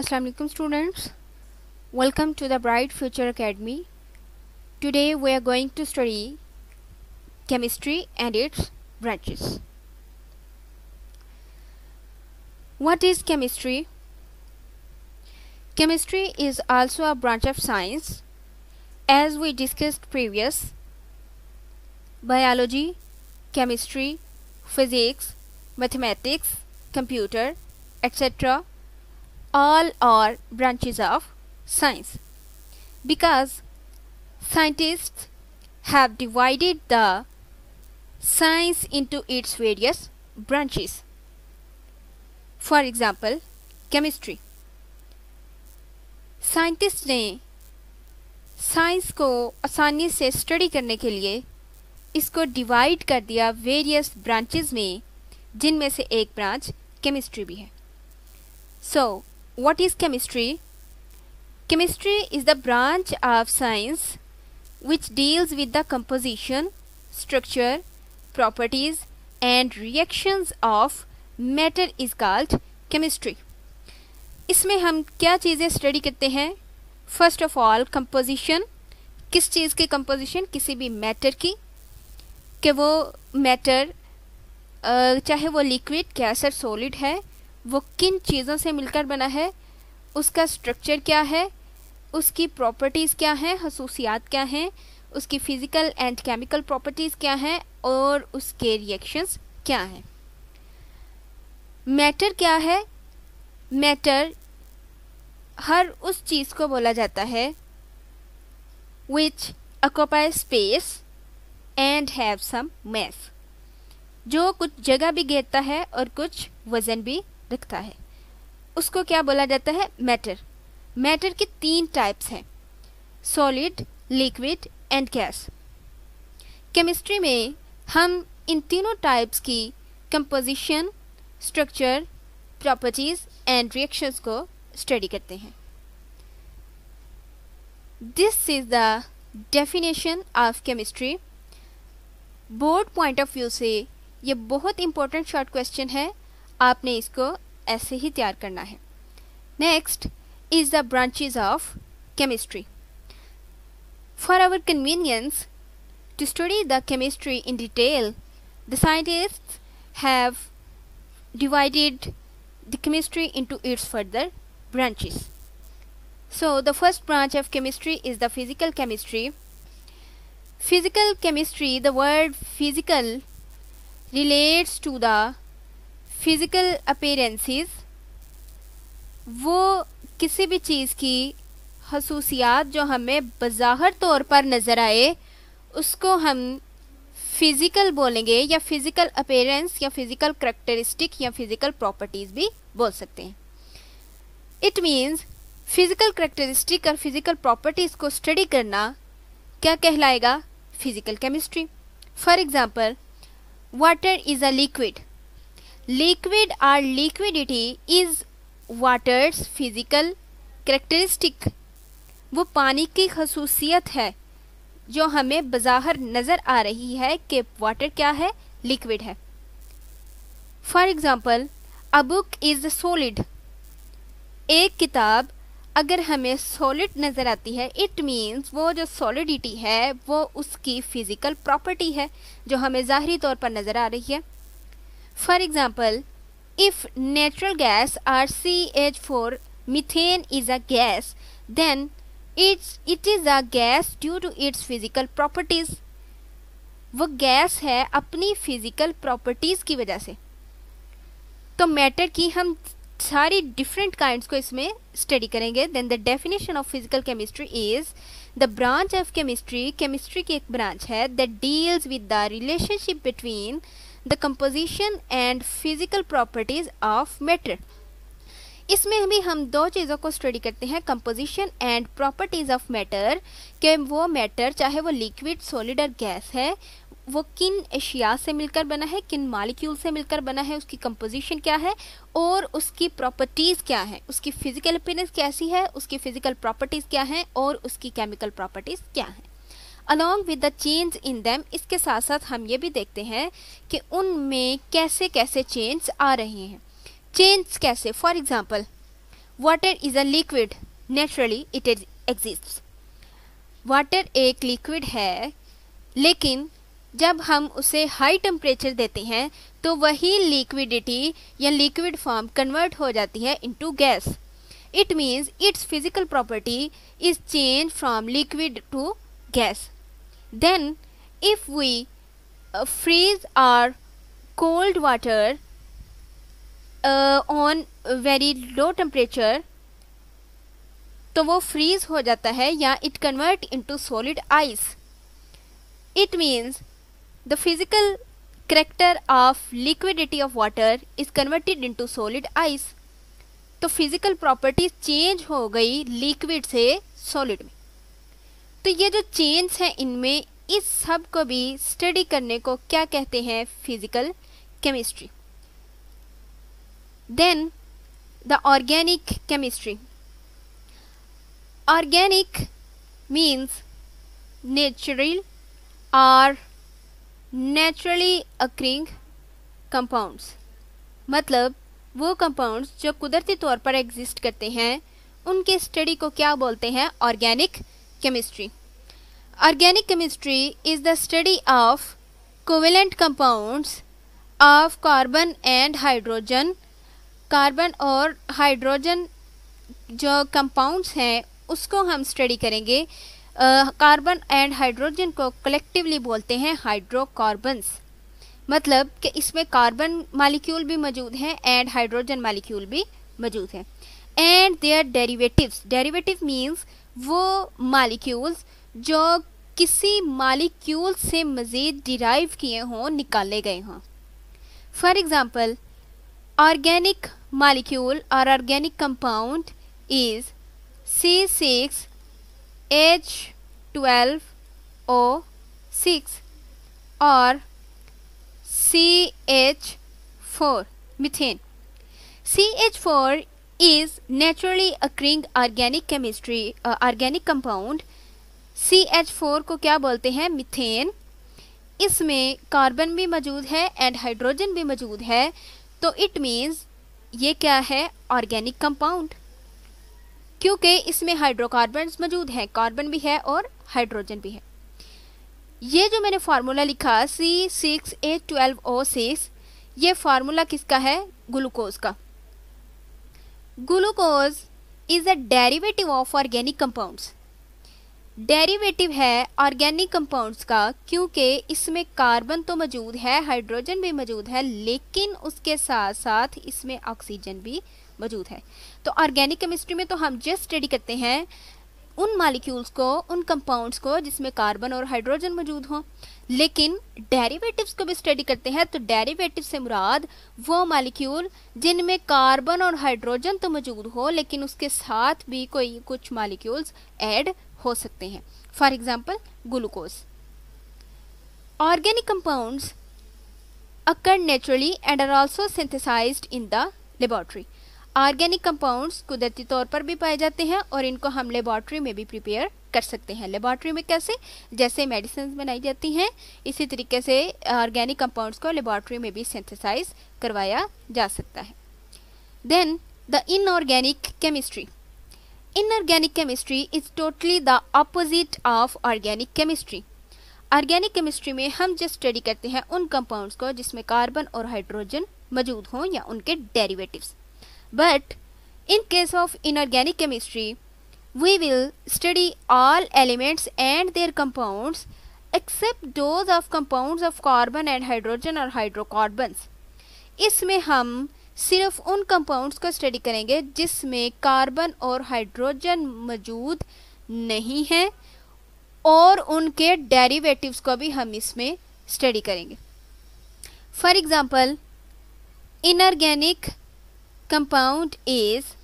Assalamualaikum students welcome to the bright future academy today we are going to study chemistry and its branches what is chemistry chemistry is also a branch of science as we discussed previous biology chemistry physics mathematics computer etc all are branches of science because scientists have divided the science into its various branches. For example, chemistry. Scientist ने science को आसानी से study करने के लिए इसको divide कर दिया वेरियस ब्रांचेस में जिनमें se ek branch chemistry bhi hai so what is chemistry chemistry is the branch of science which deals with the composition structure properties and reactions of matter is called chemistry इसमें हम क्या चीज़ें study करते हैं first of all composition किस चीज़ की composition किसी भी मैटर की कि वो मैटर चाहे वो लिक्विड गैस और सॉलिड है वो किन चीज़ों से मिलकर बना है उसका स्ट्रक्चर क्या है उसकी प्रॉपर्टीज़ क्या हैं खसूसियात क्या हैं उसकी फ़िज़िकल एंड केमिकल प्रॉपर्टीज़ क्या हैं और उसके रिएक्शंस क्या हैं मैटर क्या है मैटर हर उस चीज़ को बोला जाता है which occupy space and have some mass जो कुछ जगह भी घेरता है और कुछ वज़न भी रखता है उसको क्या बोला जाता है मैटर मैटर के तीन टाइप्स हैं solid liquid and gas chemistry में हम इन तीनों टाइप्स की composition structure properties and reactions को स्टडी करते हैं this is the definition of chemistry board point of view से ये बहुत इंपॉर्टेंट शॉर्ट क्वेश्चन है आपने इसको ऐसे ही तैयार करना है next is the branches of chemistry For our convenience, to study the chemistry in detail, the scientists have divided the chemistry into its further branches. So, the first branch of chemistry is the physical chemistry. Physical chemistry, the word physical relates to the physical appearances वो किसी भी चीज़ की खसूसियात जो हमें बज़ाहर तौर पर नज़र आए उसको हम फ़िज़िकल बोलेंगे या फ़िज़िकल अपेरेंस या फ़िज़िकल करेक्टरिस्टिक या फ़िज़िकल प्रॉपर्टीज़ भी बोल सकते हैं इट मीन्स फिज़िकल करेक्टरिस्टिक और फिज़िकल प्रॉपर्टीज़ को स्टडी करना क्या कहलाएगा physical chemistry for example water is a liquid liquid or liquidity is water's physical characteristic वो पानी की खसूसियत है जो हमें बाहर नज़र आ रही है कि वाटर क्या है लिक्विड है for example a book is solid एक किताब अगर हमें सॉलिड नज़र आती है इट मीन्स वो जो सॉलिडिटी है वो उसकी फ़िज़िकल प्रॉपर्टी है जो हमें ज़ाहरी तौर पर नज़र आ रही है for example if natural gas are C H four methane is a gas then it's it is a gas due to its physical properties वो गैस है अपनी फिजिकल प्रॉपर्टीज की वजह से तो मैटर की हम सारी डिफरेंट काइंड को इसमें स्टडी करेंगे then the definition of physical chemistry is the branch of chemistry chemistry की एक ब्रांच है that deals with the relationship between the composition and physical properties of matter इसमें भी हम दो चीज़ों को स्टडी करते हैं composition and properties of matter के वो मैटर चाहे वो लिक्विड सॉलिड और गैस है वो किन अशिया से मिलकर बना है किन मालिक्यूल से मिलकर बना है उसकी कंपोजिशन क्या है और उसकी प्रॉपर्टीज़ क्या है उसकी फ़िज़िकल अपीनेंस कैसी है उसकी फ़िज़िकल प्रॉपर्टीज़ क्या हैं और उसकी केमिकल प्रॉपर्टीज़ क्या हैं along with the change in them इसके साथ साथ हम ये भी देखते हैं कि उनमें कैसे कैसे चेंज आ रहे हैं चेंज कैसे for example water is a liquid naturally it is exist water एक लिक्विड है लेकिन जब हम उसे हाई टेम्परेचर देते हैं तो वही लिक्विडिटी या लिक्विड फॉर्म कन्वर्ट हो जाती है into gas it means its physical property is change from liquid to gas then if we uh, freeze our cold water uh, on very low temperature तो वो फ्रीज हो जाता है या it convert into solid ice it means the physical character of liquidity of water is converted into solid ice तो physical property change हो गई liquid से सॉलिड में तो ये जो चेन्स हैं इनमें इस सब को भी स्टडी करने को क्या कहते हैं physical chemistry then the organic chemistry organic means natural और नेचुरली अक्रिंग कंपाउंड्स मतलब वो कंपाउंड्स जो कुदरती तौर पर एग्जिस्ट करते हैं उनके स्टडी को क्या बोलते हैं organic chemistry organic chemistry is the study of covalent compounds of carbon and hydrogen carbon और हाइड्रोजन जो कंपाउंड्स हैं उसको हम स्टडी करेंगे कार्बन एंड हाइड्रोजन को कलेक्टिवली बोलते हैं हाइड्रोकार्बन्स मतलब कि इसमें कार्बन मालिक्यूल भी मौजूद हैं एंड हाइड्रोजन मालिक्यूल भी मौजूद हैं and their derivatives derivative means वो मालिक्यूल्स जो किसी मालिक्यूल से मज़ीद डिराइव किए हों निकाले गए हों फॉर एग्ज़ाम्पल ऑर्गेनिक मालिक्यूल और organic compound is C six H twelve O six और C H four methane C H four is naturally occurring organic chemistry uh, organic compound CH4 को क्या बोलते हैं मिथेन इसमें कार्बन भी मौजूद है एंड हाइड्रोजन भी मौजूद है तो इट मीन्स ये क्या है ऑर्गेनिक कंपाउंड क्योंकि इसमें हाइड्रोकार्बन मौजूद हैं कार्बन भी है और हाइड्रोजन भी है ये जो मैंने फार्मूला लिखा C six A twelve O six ये फार्मूला किसका है ग्लूकोज का glucose is a derivative of organic compounds derivative है ऑर्गेनिक कंपाउंड्स का क्योंकि इसमें कार्बन तो मौजूद है हाइड्रोजन भी मौजूद है लेकिन उसके साथ साथ इसमें ऑक्सीजन भी मौजूद है तो ऑर्गेनिक केमिस्ट्री में तो हम जस्ट स्टडी करते हैं उन मालिक्यूल्स को उन कंपाउंड्स को जिसमें कार्बन और हाइड्रोजन मौजूद हों लेकिन डेरिवेटिव्स को भी स्टडी करते हैं तो डेरिवेटिव से मुराद वो मालिक्यूल जिनमें कार्बन और हाइड्रोजन तो मौजूद हो लेकिन उसके साथ भी कोई कुछ मालिक्यूल्स ऐड हो सकते हैं for example glucose organic compounds occur naturally and are also synthesize in the laboratory organic compounds कुदरती तौर पर भी पाए जाते हैं और इनको हम लेबॉर्ट्री में भी प्रिपेयर कर सकते हैं लेबॉर्ट्री में कैसे जैसे मेडिसिन बनाई जाती हैं इसी तरीके से ऑर्गेनिक कंपाउंड्स को लेबॉर्ट्री में भी सिंथेसाइज करवाया जा सकता है then the inorganic chemistry inorganic chemistry is totally the opposite of organic chemistry organic chemistry में हम जो स्टडी करते हैं उन कंपाउंड्स को जिसमें कार्बन और हाइड्रोजन मौजूद हों या उनके derivatives But in case of inorganic chemistry, we will study all elements and their compounds except those of compounds of carbon and hydrogen or hydrocarbons. इसमें हम सिर्फ उन कंपाउंड्स को स्टडी करेंगे जिसमें कार्बन और हाइड्रोजन मौजूद नहीं हैं और उनके डेरिवेटिव्स को भी हम इसमें स्टडी करेंगे for example inorganic compound is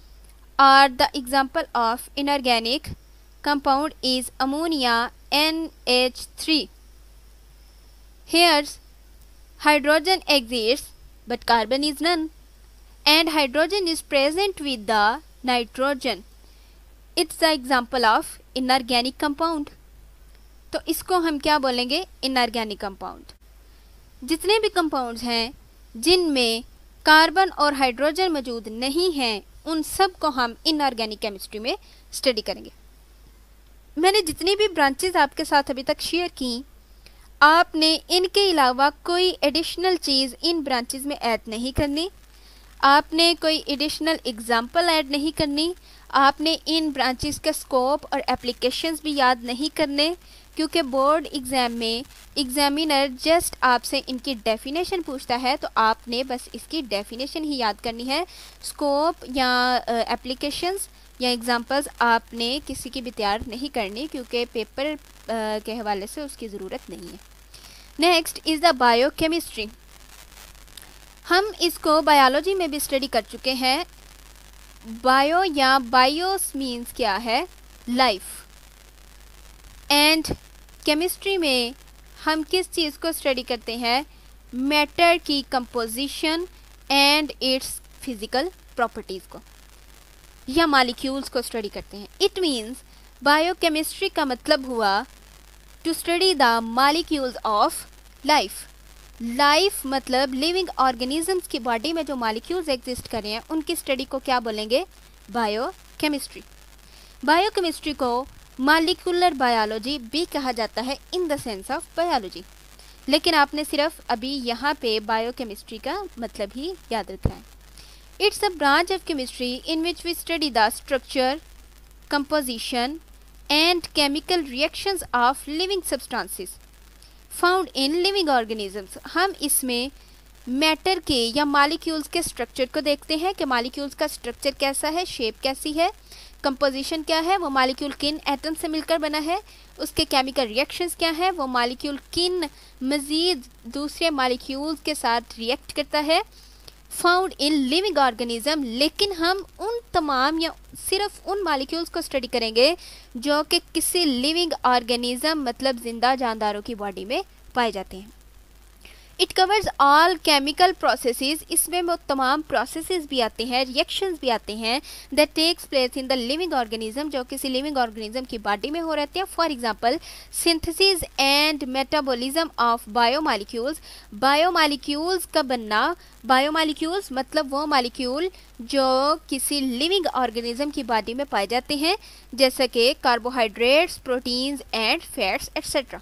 are the example of inorganic compound is ammonia NH3 here hydrogen exists but carbon is none and hydrogen is present with the nitrogen it's the example of inorganic compound तो इसको हम क्या बोलेंगे inorganic compound जितने भी compounds हैं जिनमें carbon और हाइड्रोजन मौजूद नहीं हैं उन सब को हम इनऑर्गेनिक केमिस्ट्री में स्टडी करेंगे मैंने जितनी भी ब्रांचेज आपके साथ अभी तक शेयर की आपने इनके अलावा कोई एडिशनल चीज़ इन ब्रांचेज में ऐड नहीं करनी आपने कोई एडिशनल एग्जाम्पल ऐड नहीं करनी आपने इन ब्रांचेस के स्कोप और एप्लीकेशंस भी याद नहीं करने क्योंकि बोर्ड एग्ज़ाम में एग्ज़ामिनर जस्ट आपसे इनकी डेफिनेशन पूछता है तो आपने बस इसकी डेफिनेशन ही याद करनी है स्कोप या एप्लीकेशंस या एग्ज़ाम्पल्स आपने किसी की भी तैयार नहीं करनी क्योंकि पेपर के हवाले से उसकी ज़रूरत नहीं है नेक्स्ट इज़ द केमिस्ट्री हम इसको बायोलॉजी में भी स्टडी कर चुके हैं बायो या बायोस मीन्स क्या है लाइफ एंड केमिस्ट्री में हम किस चीज़ को स्टडी करते हैं मैटर की composition and its physical properties को या मालिक्यूल्स को स्टडी करते हैं इट मीन्स बायोकेमिस्ट्री का मतलब हुआ to study the molecules of life life मतलब लिविंग ऑर्गेनिजम्स की बॉडी में जो मालिक्यूल्स एग्जिस्ट कर रहे हैं उनकी स्टडी को क्या बोलेंगे बायोकेमिस्ट्री बायोकेमिस्ट्री को मालिकुलर बायोलॉजी भी कहा जाता है in the sense of biology लेकिन आपने सिर्फ अभी यहाँ पे बायोकेमिस्ट्री का मतलब ही याद रखा है it's a branch of chemistry in which we study the structure composition and chemical reactions of living substances found in living organisms हम इसमें मैटर के या मालिक्यूल्स के स्ट्रक्चर को देखते हैं कि मालिक्यूल्स का स्ट्रक्चर कैसा है शेप कैसी है कंपोजिशन क्या है वो मालिक्यूल किन एटम से मिलकर बना है उसके केमिकल रिएक्शंस क्या हैं वो मालिक्यूल किन मज़ीद दूसरे मालिक्यूल्स के साथ रिएक्ट करता है फाउंड इन लिविंग ऑर्गेनिज्म लेकिन हम उन तमाम या सिर्फ उन मालिक्यूल्स को स्टडी करेंगे जो कि किसी लिविंग ऑर्गेनिज्म मतलब ज़िंदा जानदारों की बॉडी में पाए जाते हैं it covers all chemical process इसमें वो तमाम प्रोसेस भी आते हैं रिएक्शन भी आते हैं that takes place in the living organism जो किसी लिविंग ऑर्गेनिज्म की बॉडी में हो रहते हैं for example synthesis and metabolism of bio molecules bio molecules का बनना बायो मालिक्यूल्स मतलब वो मालिक्यूल जो किसी लिविंग ऑर्गेनिज्म की बॉडी में पाए जाते हैं जैसे कि carbohydrates proteins and fats etcetera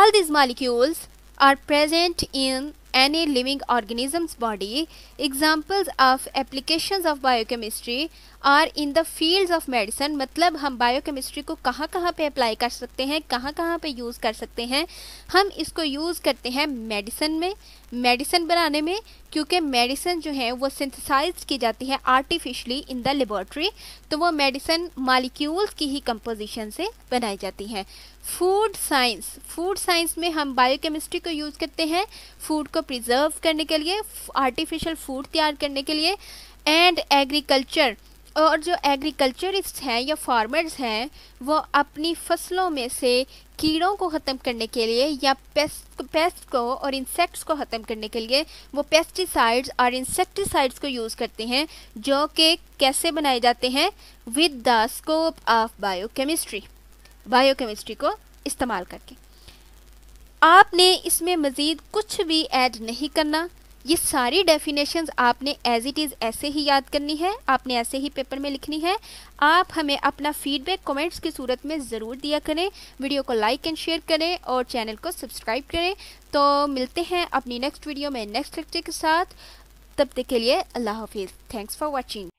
all these molecules are present in any living organism's body. Examples of applications of biochemistry are in the fields of medicine. मतलब हम biochemistry को कहाँ कहाँ पे apply कर सकते हैं कहाँ कहाँ पे use कर सकते हैं हम इसको use करते हैं medicine में medicine बनाने में क्योंकि medicine जो है वो synthesized की जाती है artificially in the laboratory तो वो medicine molecules की ही composition से बनाई जाती है फूड साइंस फूड साइंस में हम बायोकेमिस्ट्री को यूज़ करते हैं फूड को प्रिजर्व करने के लिए आर्टिफिशियल फूड तैयार करने के लिए एंड एग्रीकल्चर और जो एग्रीकल्चरिस्ट हैं या फार्मर्स हैं वो अपनी फसलों में से कीड़ों को ख़त्म करने के लिए या पेस्ट पेस्ट को और इंसेक्ट्स को ख़त्म करने के लिए वो पेस्टिसाइड्स और इंसेक्टिसाइड्स को यूज़ करते हैं जो कि कैसे बनाए जाते हैं with the scope of biochemistry biochemistry को इस्तेमाल करके आपने इसमें मज़ीद कुछ भी ऐड नहीं करना ये सारी डेफिनेशंस आपने एज इट इज़ ऐसे ही याद करनी है आपने ऐसे ही पेपर में लिखनी है आप हमें अपना फीडबैक कमेंट्स की सूरत में ज़रूर दिया करें वीडियो को लाइक एंड शेयर करें और चैनल को सब्सक्राइब करें तो मिलते हैं अपनी नेक्स्ट वीडियो में नेक्स्ट लेक्चर के साथ तब तक के लिए अल्लाह हाफिज़ थैंक्स फॉर वॉचिंग